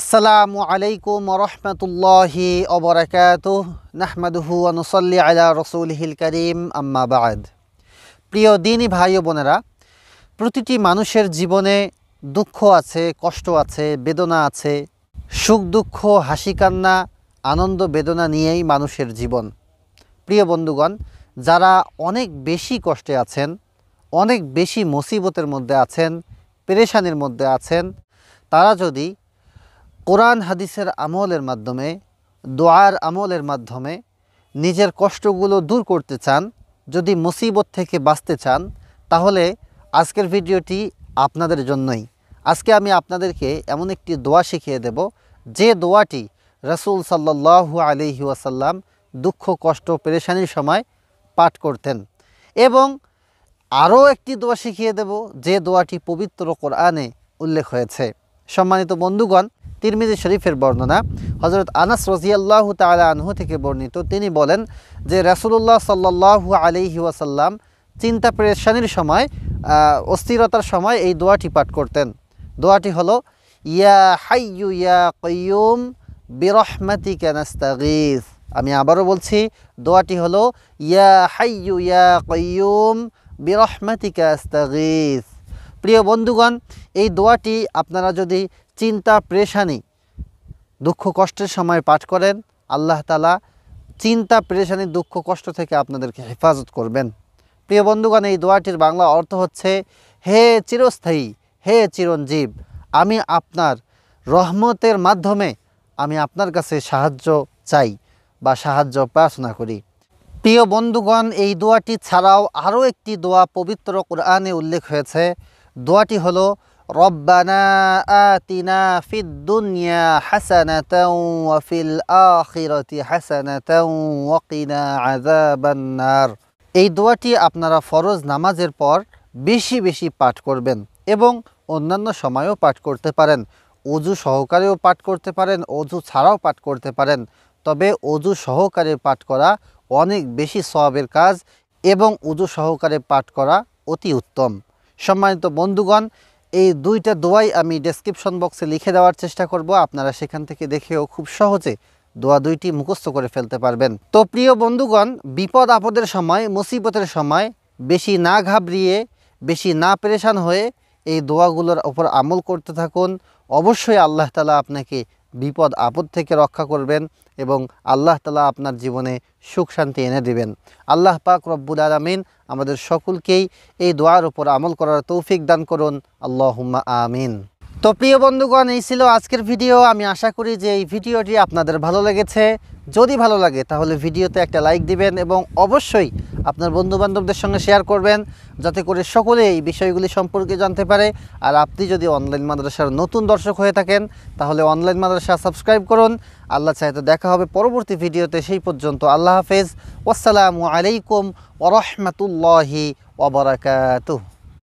আসসালামু আলাইকুম রহমতুল্লাহি অবরাকাত নাহমাদুহু আনুসল্লি আলা হিল করিম আম্মাবাদ প্রিয় দিনী ভাই ও বোনেরা প্রতিটি মানুষের জীবনে দুঃখ আছে কষ্ট আছে বেদনা আছে সুখ দুঃখ হাসি কান্না আনন্দ বেদনা নিয়েই মানুষের জীবন প্রিয় বন্ধুগণ যারা অনেক বেশি কষ্টে আছেন অনেক বেশি মুসিবতের মধ্যে আছেন পেরেশানির মধ্যে আছেন তারা যদি কোরআন হাদিসের আমলের মাধ্যমে দোয়ার আমলের মাধ্যমে নিজের কষ্টগুলো দূর করতে চান যদি মুসিবত থেকে বাঁচতে চান তাহলে আজকের ভিডিওটি আপনাদের জন্যই আজকে আমি আপনাদেরকে এমন একটি দোয়া শিখিয়ে দেব যে দোয়াটি রসুল সাল্লু আলিহাসাল্লাম দুঃখ কষ্ট পেরেশানির সময় পাঠ করতেন এবং আরও একটি দোয়া শিখিয়ে দেব যে দোয়াটি পবিত্র কোরআনে উল্লেখ হয়েছে সম্মানিত বন্ধুগণ তিরমিজি শরীফের বর্ণনা হজরত আনাস রজিয়াল্লাহ তালা আনহু থেকে বর্ণিত তিনি বলেন যে রাসুলুল্লাহ সাল্লাহ আলিহি ওয়াসাল্লাম চিন্তা প্রেশানির সময় অস্থিরতার সময় এই দোয়াটি পাঠ করতেন দোয়াটি হলো ইয়া হাইয়ু ইয়া কয়ুম বিরহমাতি ক্যানাস্তাগিস আমি আবারও বলছি দোয়াটি হলো ইয়া হাইয়ু ইয়া কয়ুম বিরহমাতি ক্যাস্তাগিস প্রিয় বন্ধুগণ এই দোয়াটি আপনারা যদি চিন্তা প্রেশানি দুঃখ কষ্টের সময় পাঠ করেন আল্লাহ তালা চিন্তা প্রেশানি দুঃখ কষ্ট থেকে আপনাদেরকে হেফাজত করবেন প্রিয় বন্ধুগণ এই দোয়াটির বাংলা অর্থ হচ্ছে হে চিরস্থায়ী হে চিরঞ্জীব আমি আপনার রহমতের মাধ্যমে আমি আপনার কাছে সাহায্য চাই বা সাহায্য প্রার্থনা করি প্রিয় বন্ধুগণ এই দোয়াটি ছাড়াও আরও একটি দোয়া পবিত্র কোরআনে উল্লেখ হয়েছে দোয়াটি হলো ربنا آتنا في الدنيا حسنة وفي الآخرة حسنة وقنا عذاب النار এই দোয়াটি আপনারা ফরজ নামাজের পর বেশি বেশি পাঠ করবেন এবং অন্যান্য সময়েও পাঠ করতে পারেন অজু সহকারেও পাঠ করতে পারেন অজু ছাড়াও পাঠ করতে পারেন তবে অজু সহকারে পাঠ করা অনেক বেশি সবের কাজ এবং উজু সহকারে পাঠ করা অতি উত্তম সম্মানিত বন্ধুগণ এই দুইটা দোয়াই আমি ডেসক্রিপশন বক্সে লিখে দেওয়ার চেষ্টা করব আপনারা সেখান থেকে দেখেও খুব সহজে দোয়া দুইটি মুখস্থ করে ফেলতে পারবেন তো প্রিয় বন্ধুগণ বিপদ আপদের সময় মুসিবতের সময় বেশি না ঘাবড়িয়ে বেশি না পেরেশান হয়ে এই দোয়াগুলোর ওপর আমল করতে থাকুন অবশ্যই আল্লাহ তালা আপনাকে বিপদ আপদ থেকে রক্ষা করবেন এবং আল্লাহ তালা আপনার জীবনে সুখ শান্তি এনে দেবেন আল্লাহ পাক রব্বুল আলমিন আমাদের সকলকেই এই দোয়ার উপর আমল করার তৌফিক দান করুন আল্লাহ আমিন তো প্রিয় বন্ধুগণ এই ছিল আজকের ভিডিও আমি আশা করি যে এই ভিডিওটি আপনাদের ভালো লেগেছে যদি ভালো লাগে তাহলে ভিডিওতে একটা লাইক দিবেন এবং অবশ্যই আপনার বন্ধুবান্ধবদের সঙ্গে শেয়ার করবেন যাতে করে সকলে এই বিষয়গুলি সম্পর্কে জানতে পারে আর আপনি যদি অনলাইন মাদ্রাসার নতুন দর্শক হয়ে থাকেন তাহলে অনলাইন মাদ্রাসা সাবস্ক্রাইব করুন আল্লাহ চাহিদ দেখা হবে পরবর্তী ভিডিওতে সেই পর্যন্ত আল্লাহ হাফেজ আসসালামু আলাইকুম ওরহমতুল্লাহি ওবরাকাতু